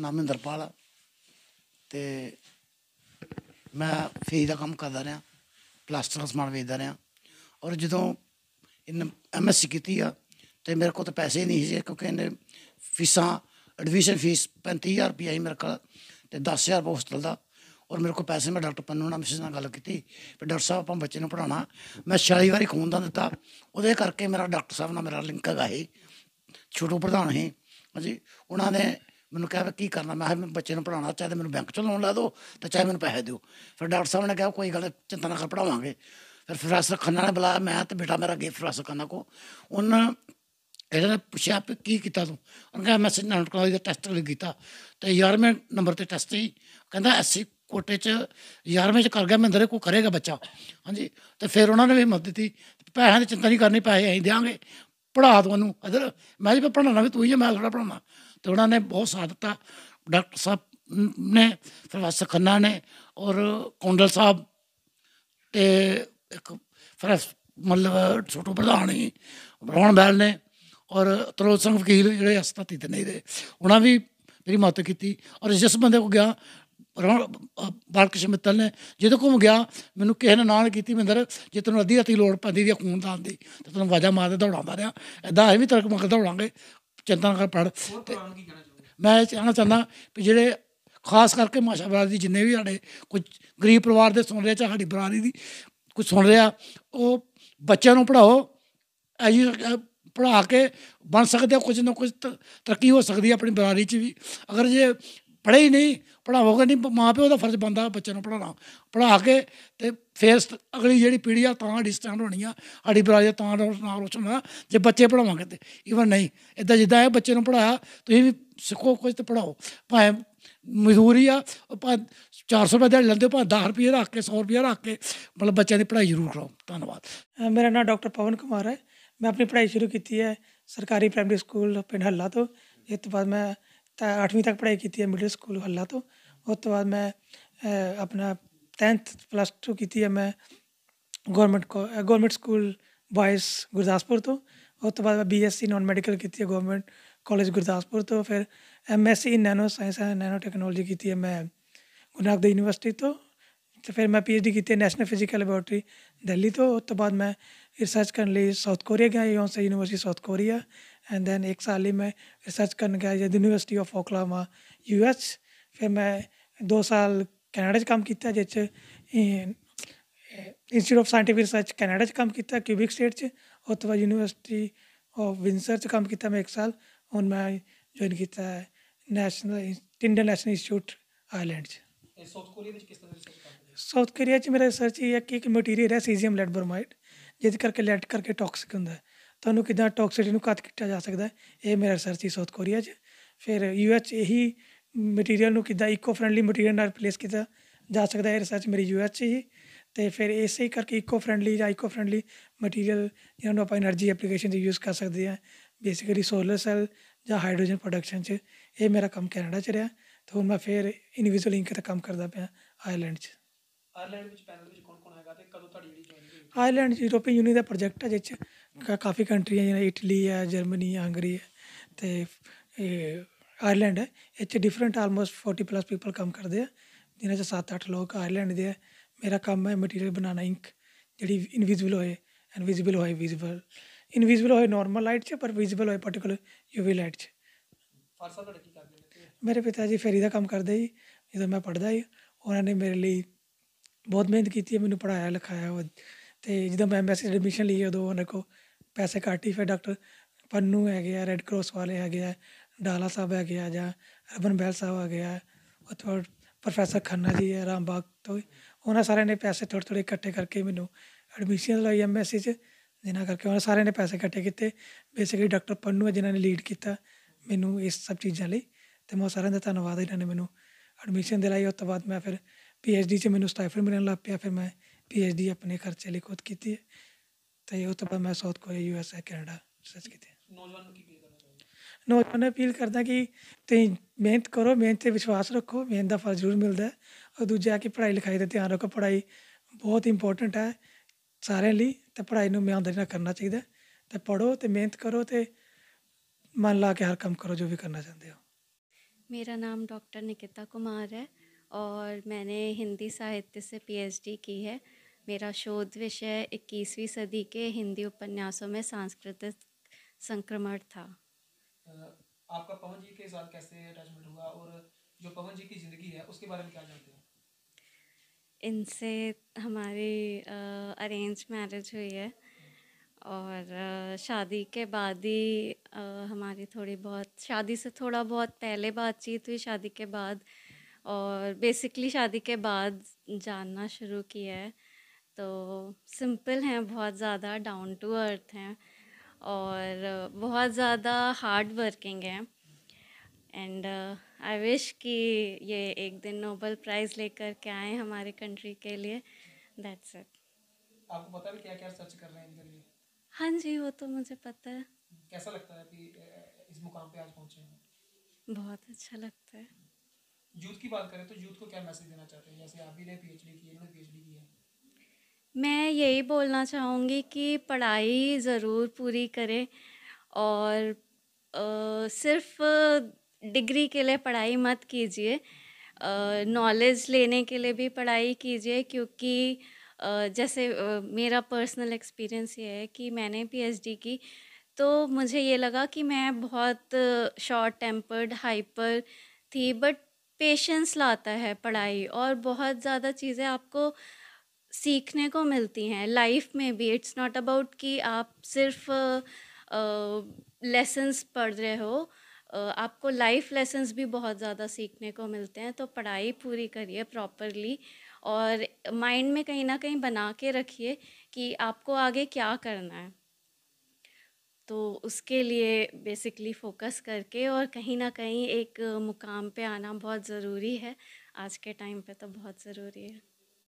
ਨਾਮ ਇੰਦਰਪਾਲ ਤੇ ਮੈਂ ਫੇਰ ਦਾ ਕੰਮ ਕਰਦਾ ਰਿਹਾ ਪਲਾਸਟਰ ਸਮਾਨ ਵੇਚਦਾ ਰਿਹਾ ਔਰ ਜਦੋਂ ਇਹਨ ਐਮਐਸਸੀ ਕੀਤੀ ਆ ਤੇ ਮੇਰੇ ਕੋਲ ਤਾਂ ਪੈਸੇ ਨਹੀਂ ਸੀ ਕਿਉਂਕਿ ਇਹਨੇ ਫੀਸਾਂ ਐਡਮਿਸ਼ਨ ਫੀਸ 35000 ਰੁਪਏ ਹੀ ਮੇਰੇ ਕੋਲ ਤੇ 10000 ਹੋਸਟਲ ਦਾ ਔਰ ਮੇਰੇ ਕੋਲ ਪੈਸੇ ਮੈਂ ਡਾਕਟਰ ਪੰਨੂ ਨਾਲ ਮਿਸਿਸ ਨਾਲ ਗੱਲ ਕੀਤੀ ਵੀ ਡਾਕਟਰ ਸਾਹਿਬ ਆਪਾਂ ਬੱਚੇ ਨੂੰ ਪੜਾਉਣਾ ਮੈਂ 40 ਵਾਰੀ ਖੂਨ ਦਾ ਦਿੱਤਾ ਉਹਦੇ ਕਰਕੇ ਮੇਰਾ ਡਾਕਟਰ ਸਾਹਿਬ ਨਾਲ ਮੇਰਾ ਲਿੰਕ ਹੈਗਾ ਹੈ ਛੋਟੂ ਪ੍ਰਧਾਨ ਹੈ ਹਾਂਜੀ ਉਹਨਾਂ ਨੇ ਮੈਨੂੰ ਕਿਹਾ ਕੀ ਕਰਨਾ ਮੈਂ ਕਿਹਾ ਬੱਚੇ ਨੂੰ ਪੜਾਉਣਾ ਚਾਹੇ ਮੈਨੂੰ ਬੈਂਕ ਚ ਲੋਨ ਲਾ ਦਿਓ ਤੇ ਚਾਹੇ ਮੈਨੂੰ ਪੈਸੇ ਦਿਓ ਫਿਰ ਡਾਕਟਰ ਸਾਹਿਬ ਨੇ ਕਿਹਾ ਕੋਈ ਗੱਲ ਚਿੰਤਾ ਨਾ ਕਰ ਪੜਾਵਾਂਗੇ ਫਿਰ ਫਰਾਸਰ ਖੰਨਾ ਨੇ ਬੁਲਾਇਆ ਮੈਂ ਤੇ ਬੇਟਾ ਮੇਰਾ ਗਏ ਫਰਾਸਰ ਖੰਨਾ ਕੋ ਉਹਨਾਂ ਇਹਨਾਂ ਨੇ ਪੁੱਛਿਆ ਕਿ ਕੀ ਕੀਤਾ ਤੂੰ ਉਹਨਾਂ ਕਹਿੰਦਾ ਮੈਂ ਸਿੱਧਾ ਨਟਕਾਲੀ ਦਾ ਟੈਸਟ ਲਈ ਕੀਤਾ ਤੇ 11ਵੇਂ ਨੰਬਰ ਤੇ ਟੈਸਟ ਹੀ ਕਹਿੰਦਾ ਐਸੀ ਕੋਟੇ ਚ 11ਵੇਂ ਚ ਕਰ ਗਿਆ ਮਹਿੰਦਰੇ ਕੋ ਕਰੇਗਾ ਬੱਚਾ ਹਾਂਜੀ ਤੇ ਫਿਰ ਉਹਨਾਂ ਨੇ ਵੀ ਮਦਦ ਦਿੱਤੀ ਪੈਸਿਆਂ ਦੀ ਚਿੰਤਾ ਨਹੀਂ ਕਰਨੀ ਪੈਸੇ ਅਸੀਂ ਦੇਾਂਗੇ ਪੜਾ ਦੋ ਉਹਨੂੰ ਅਦਰ ਮੈਂ ਜੀ ਪੜਾਉਣਾ ਵੀ ਤੂੰ ਹੀ ਮੈਂ ਥੋੜਾ ਪੜਾਉਣਾ ਉਹਨਾਂ ਨੇ ਬਹੁਤ ਸਾਥ ਦਿੱਤਾ ਡਾਕਟਰ ਸਾਹਿਬ ਨੇ ਪ੍ਰੋਫੈਸਰ ਖੰਨਾ ਨੇ ਔਰ ਕੌਂਡਲ ਸਾਹਿਬ ਤੇ ਇੱਕ ਫਰਸ ਮਤਲਬ ਛੋਟੂ ਪ੍ਰਧਾਨੀ ਹੀ ਬੈਲ ਨੇ ਔਰ ਤਰੋਲ ਸਿੰਘ ਵਕੀਲ ਜਿਹੜੇ ਹਸਪਤਾਲ ਤੇ ਨਹੀਂ ਦੇ ਉਹਨਾਂ ਵੀ ਮੇਰੀ ਮਦਦ ਕੀਤੀ ਔਰ ਜਿਸ ਬੰਦੇ ਕੋ ਗਿਆ ਬਾਲਕਿਸ਼ ਮਿੱਤਲ ਨੇ ਜਿਹਦੇ ਕੋ ਗਿਆ ਮੈਨੂੰ ਕਿਸੇ ਨੇ ਨਾਲ ਕੀਤੀ ਮਿੰਦਰ ਜੇ ਤੈਨੂੰ ਅੱਧੀ ਰਾਤੀ ਲੋੜ ਪੈਂਦੀ ਦੀ ਖੂਨ ਦਾਨ ਦੀ ਤੇ ਤੈਨੂੰ ਵਾਜਾ ਮਾਰਦੇ ਦੌੜਾਂਦਾ ਰਿਹਾ ਐਦਾਂ ਐਵੇਂ ਵੀ ਤਰਕ ਮਕ ਦੌੜਾਂਗੇ ਚੰਦਨ ਕਰ ਪੜ ਮੈਂ ਚਾਹਣਾ ਚਾਹੁੰਦਾ ਕਿ ਜਿਹੜੇ ਖਾਸ ਕਰਕੇ ਮਾਸ਼ਾ ਦੀ ਜਿੰਨੇ ਵੀ ਸਾਡੇ ਕੋਈ ਗਰੀਬ ਪਰਿਵਾਰ ਦੇ ਸੁਣ ਰਿਹਾ ਚਾ ਸਾਡੀ ਬਰਾਦਰੀ ਦੀ ਕੋਈ ਸੁਣ ਰਿਹਾ ਉਹ ਬੱਚਿਆਂ ਨੂੰ ਪੜਾਓ ਐਜੂ ਪੜਾ ਕੇ ਬਣ ਸਕਦੇ ਕੁਝ ਨਾ ਕੁਝ ਤਰੱਕੀ ਹੋ ਸਕਦੀ ਆਪਣੀ ਬਰਾਦਰੀ 'ਚ ਵੀ ਅਗਰ ਜੇ ਪੜ੍ਹੇ ਹੀ ਨਹੀਂ ਪੜਾਵੋਗੇ ਨਹੀਂ ਮਾਂ ਪਿਓ ਦਾ ਫਰਜ਼ ਬੰਦਾ ਬੱਚੇ ਨੂੰ ਪੜਾਉਣਾ ਪੜਾ ਕੇ ਤੇ ਫੇਰ ਅਗਲੀ ਜਿਹੜੀ ਪੀੜ੍ਹੀ ਆ ਤਾਂ ਡਿਸਟੈਂਡ ਹੋਣੀ ਆ ਸਾਡੀ ਬਰਾਜ ਤਾਂ ਨਾ ਰੋਸ਼ਨ ਜੇ ਬੱਚੇ ਪੜਾਵਾਂਗੇ ਤੇ ਇਵਨ ਨਹੀਂ ਇਦਾਂ ਜਿੱਦਾਂ ਇਹ ਬੱਚੇ ਨੂੰ ਪੜਾਇਆ ਤੁਸੀਂ ਵੀ ਸਿੱਖੋ ਕੁਝ ਤੇ ਪੜਾਓ ਭਾਵੇਂ ਮਜ਼ਦੂਰੀ ਆ 400 ਰੁਪਏ ਦੇ ਲੈਂਦੇ ਭਾਵੇਂ 10 ਰੁਪਏ ਰੱਖ ਕੇ 100 ਰੁਪਏ ਰੱਖ ਕੇ ਮਤਲਬ ਬੱਚਿਆਂ ਦੀ ਪੜ੍ਹਾਈ ਜ਼ਰੂਰ ਕਰਾਓ ਧੰਨਵਾਦ ਮੇਰਾ ਨਾਮ ਡਾਕਟਰ ਪਵਨ ਕੁਮਾਰ ਹੈ ਮੈਂ ਆਪਣੀ ਪੜ੍ਹਾਈ ਸ਼ੁਰੂ ਕੀਤੀ ਹੈ ਸਰਕਾਰੀ ਪ੍ਰਾਇਮਰੀ ਸਕੂਲ ਪਿੰਡ ਹੱਲਾ ਤੋਂ ਇਸ ਤੋਂ ਬਾਅਦ ਮੈਂ अठवीं तक पढ़ाई की है मिडिल स्कूल हल्ला तो उस तो बाद मैं अपना टेंथ प्लस टू की है मैं government government school boys Gurdaspur तो उस तो बाद B S C non medical की गोरमेंट गवर्नमेंट कॉलेज गुरदासपुर तो फिर M S C in nano science and nano technology की है मैं गुरु नानक देव यूनिवर्सिटी तो तो फिर मैं पीएचडी की national national physical laboratory Delhi तो उस तो बाद मैं रिसर्च करने लिए साउथ कोरिया गया Yonsei university South Korea and then एक साल ही मैं रिसर्च करने गया university of Oklahoma U S फिर मैं दो साल कैनेडा काम किया जिस institute of scientific research Canada काम किया क्यूबिक स्टेट च उस तो बाद यूनिवर्सिटी ऑफ विंसर च काम किया मैं एक साल हूँ मैं जॉइन किया national Tyndall national institute Ireland South Korea मेरा रिसर्च ये है कि एक मटीरियल है सीजियम लैड बोरमाइड जिद करके लैड करके टॉक्सिक होंगे ਤੁਹਾਨੂੰ ਕਿਦਾਂ ਟੌਕਸਿਟੀ ਨੂੰ ਘੱਟ ਕੀਤਾ ਜਾ ਸਕਦਾ ਹੈ ਇਹ ਮੇਰਾ ਰਿਸਰਚ ਸੀ ਸਾਊਥ ਕੋਰੀਆ 'ਚ ਫਿਰ ਯੂ ਐਚ ਇਹੀ ਮਟੀਰੀਅਲ ਨੂੰ ਕਿਦਾਂ ਇਕੋ ਫ੍ਰੈਂਡਲੀ ਮਟੀਰੀਅਲ ਨਾਲ ਰਿਪਲੇਸ ਕੀਤਾ ਜਾ ਸਕਦਾ ਹੈ ਰਿਸਰਚ ਮੇਰੀ ਯੂ ਐਚ 'ਚ ਹੀ ਤੇ ਫਿਰ ਇਸੇ ਕਰਕੇ ਇਕੋ ਫ੍ਰੈਂਡਲੀ ਜਾਂ ਇਕੋ ਫ੍ਰੈਂਡਲੀ ਮਟੀਰੀਅਲ ਜਿਹਨਾਂ ਨੂੰ ਆਪਾਂ એનર્ਜੀ ਐਪਲੀਕੇਸ਼ਨ 'ਚ ਯੂਜ਼ ਕਰ ਸਕਦੇ ਆ ਬੇਸਿਕਲੀ ਸੋਲਰ ਸੈੱਲ ਜਾਂ ਹਾਈਡਰੋਜਨ ਪ੍ਰੋਡਕਸ਼ਨ 'ਚ ਇਹ ਮੇਰਾ ਕੰਮ ਕੈਨੇਡਾ 'ਚ ਰਿਹਾ ਤੇ ਹੁਣ ਮੈਂ ਫਿਰ ਇਨਵਿਜ਼ੂਅਲ ਇੰਕ ਦਾ ਕੰਮ ਕਰਦਾ ਪਿਆ ਆਇਰਲੈਂਡ 'ਚ ਆਇਰਲੈਂਡ ਵਿੱਚ ਪੈਨਲ ਵਿੱਚ ਕੌਣ ਕੌਣ ਹੈਗਾ ਤੇ ਕਦੋਂ ਤੁਹਾਡੀ ਜਿਹੜੀ ਜੁਆਇਨਿੰਗ ਹੋਈ ਆਇਰਲੈਂਡ ਯੂਰੋਪੀਅਨ ਯੂਨੀਅਨ ਦਾ ਪ੍ਰੋਜੈਕਟ ਹੈ ਜਿਸ ਕਾਫੀ ਕੰਟਰੀਆਂ ਜਿਵੇਂ ਇਟਲੀ ਹੈ ਜਰਮਨੀ ਹੈ ਹੰਗਰੀ ਹੈ ਤੇ ਇਹ ਆਇਰਲੈਂਡ ਹੈ ਇੱਥੇ ਡਿਫਰੈਂਟ ਆਲਮੋਸਟ 40 ਪਲੱਸ ਪੀਪਲ ਕੰਮ ਕਰਦੇ ਆ ਜਿਨ੍ਹਾਂ 'ਚ ਸੱਤ ਅੱਠ ਲੋਕ ਆਇਰਲੈਂਡ ਦੇ ਆ ਮੇਰਾ ਕੰਮ ਹੈ ਮਟੀਰੀਅਲ ਬਣਾਉਣਾ ਇੰਕ ਜਿਹੜੀ ਇਨਵਿਜ਼ੀਬਲ ਹੋਏ ਇਨਵਿਜ਼ੀਬਲ ਹੋਏ ਵਿਜ਼ੀਬਲ ਇਨਵਿਜ਼ੀਬਲ ਹੋਏ ਨਾਰਮਲ ਲਾਈਟ 'ਚ ਪਰ ਵਿਜ਼ੀਬਲ ਹੋਏ ਪਾਰਟਿਕੂਲਰ ਯੂਵੀ ਲਾਈਟ 'ਚ ਫਾਰਸਾ ਤੁਹਾਡੇ ਕੀ ਕਰਦੇ ਮੇਰੇ ਪਿਤਾ ਜੀ ਫੇਰੀ ਦਾ ਕੰਮ ਕਰਦੇ ਜੀ ਜਦੋਂ ਮੈਂ ਪੜਦਾ ਸੀ ਉਹਨਾਂ ਨੇ ਮੇਰੇ ਲਈ ਬਹੁਤ ਮਿਹਨਤ ਕੀਤੀ ਹੈ ਮੈਨੂੰ ਪੜਾਇਆ ਲਿਖਾਇਆ ਤੇ ਜਦੋਂ ਮੈਂ ਐਮਬੈਸੀ ਐਡਮਿਸ਼ਨ ਲਈ ਉਦੋਂ ਉਹਨਾਂ ਕੋ ਪੈਸੇ ਕਾਟੀ ਫਿਰ ਡਾਕਟਰ ਪੰਨੂ ਹੈਗੇ ਆ ਰੈੱਡ ਕਰਾਸ ਵਾਲੇ ਹੈਗੇ ਆ ਡਾਲਾ ਸਾਹਿਬ ਹੈਗੇ ਆ ਜਾਂ ਅਰਬਨ ਬੈਲ ਸਾਹਿਬ ਹੈਗੇ ਆ ਉੱਥੋਂ ਪ੍ਰੋਫੈਸਰ ਖੰਨਾ ਜੀ ਹੈ ਰਾਮਬਾਗ ਤੋਂ ਉਹਨਾਂ ਸਾਰਿਆਂ ਨੇ ਪੈਸੇ ਥੋੜੇ ਥੋੜ੍ਹੇ ਇਕੱਠੇ ਕਰਕੇ ਮੈਨੂੰ ਐਡਮਿਸ਼ਨ ਲਈ ਐਮਐਸਸੀ 'ਚ ਜਿਨ੍ਹਾਂ ਕਰਕੇ ਉਹਨਾਂ ਸਾਰਿਆਂ ਨੇ ਪੈਸੇ ਇਕੱਠੇ ਕੀਤੇ ਬੇਸਿਕਲੀ ਡਾਕਟਰ ਪੰਨੂ ਹੈ ਜਿਨ੍ਹਾਂ ਨੇ ਲੀਡ ਕੀਤਾ ਮੈਨੂੰ ਇਸ ਸਭ ਚੀਜ਼ਾਂ ਲਈ ਤੇ ਮੈਂ ਸਾਰਿਆਂ ਦਾ ਧੰਨਵਾਦ ਇਹਨਾਂ ਨੇ ਮੈਨੂੰ ਐਡਮਿਸ਼ਨ ਦਿਲਾਈ ਉਸ ਤੋਂ ਬਾਅਦ ਮੈਂ ਫਿਰ ਪੀਐਚਡੀ 'ਚ ਮੈਨੂੰ ਸਟਾਈਫਲ ਮਿਲਣ ਲੱਗ ਪਿਆ ਫਿਰ ਮੈਂ पीएचडी अपने खर्चे ਲਈ ਖੁਦ ਕੀਤੀ ਹੈ ਤੇ ਉਹ ਤੋਂ ਬਾਅਦ ਮੈਂ South Korea US Canada research ਕੀਤੀ ਨੌਜਵਾਨ ਕੀ ਨੌਜਵਾਨ ਅਪੀਲ ਕਰਦਾ ਕਿ ਤੁਸੀਂ ਮਿਹਨਤ ਕਰੋ ਮਿਹਨਤ ਤੇ ਵਿਸ਼ਵਾਸ ਰੱਖੋ ਮਿਹਨਤ ਦਾ ਫਲ ਜ਼ਰੂਰ ਮਿਲਦਾ ਹੈ ਔਰ ਦੂਜਾ ਕਿ ਪੜ੍ਹਾਈ ਲਿਖਾਈ ਦਾ ਧਿਆਨ ਰੱਖੋ ਪੜ੍ਹਾਈ ਬਹੁਤ ਇੰਪੋਰਟੈਂਟ ਹੈ ਸਾਰਿਆਂ ਲਈ ਤੇ ਪੜ੍ਹਾਈ ਨੂੰ ਮਿਆਂਦਰ ਨਾਲ ਕਰਨਾ ਚਾਹੀਦਾ ਤੇ ਪੜ੍ਹੋ ਤੇ ਮਿਹਨਤ ਕਰੋ ਤੇ ਮਨ ਲਾ ਕੇ ਹਰ ਕੰਮ ਕਰੋ ਜੋ ਵੀ ਕਰਨਾ ਚਾਹੁੰਦੇ ਹੋ मेरा नाम डॉक्टर निकिता कुमार है और मैंने हिंदी साहित्य से पीएचडी की है मेरा शोध विषय इक्कीसवीं सदी के हिंदी उपन्यासों में सांस्कृतिक संक्रमण था आपका पवन जी के साथ कैसे अटैचमेंट हुआ और जो पवन जी की ज़िंदगी है उसके बारे में क्या जानते हैं इनसे हमारी अरेंज मैरिज हुई है और शादी के बाद ही हमारी थोड़ी बहुत शादी से थोड़ा बहुत पहले बातचीत हुई शादी के बाद और बेसिकली शादी के बाद जानना शुरू किया है तो सिंपल हैं बहुत ज़्यादा डाउन टू अर्थ हैं और बहुत ज़्यादा हार्ड वर्किंग हैं एंड आई विश कि ये एक दिन नोबल प्राइज़ लेकर के आए हमारे कंट्री के लिए दैट्स इट आपको पता है क्या क्या सर्च कर रहे हैं इनके लिए हाँ जी वो तो मुझे पता है कैसा लगता है कि इस मुकाम पे आज पहुंचे हैं बहुत अच्छा लगता है यूथ की बात करें तो यूथ को क्या मैसेज देना चाहते हैं जैसे आप भी ने पीएचडी की इन्होंने पीएचडी की है मैं यही बोलना चाहूँगी कि पढ़ाई ज़रूर पूरी करें और आ, सिर्फ डिग्री के लिए पढ़ाई मत कीजिए नॉलेज लेने के लिए भी पढ़ाई कीजिए क्योंकि आ, जैसे आ, मेरा पर्सनल एक्सपीरियंस ये है कि मैंने पीएचडी की तो मुझे ये लगा कि मैं बहुत शॉर्ट टेम्पर्ड हाइपर थी बट पेशेंस लाता है पढ़ाई और बहुत ज़्यादा चीज़ें आपको सीखने को मिलती हैं लाइफ में भी इट्स नॉट अबाउट कि आप सिर्फ लेसन्स पढ़ रहे हो आपको लाइफ लेसन्स भी बहुत ज़्यादा सीखने को मिलते हैं तो पढ़ाई पूरी करिए प्रॉपरली और माइंड में कहीं ना कहीं बना के रखिए कि आपको आगे क्या करना है तो उसके लिए बेसिकली फोकस करके और कहीं ना कहीं एक मुकाम पे आना बहुत ज़रूरी है आज के टाइम पे तो बहुत ज़रूरी है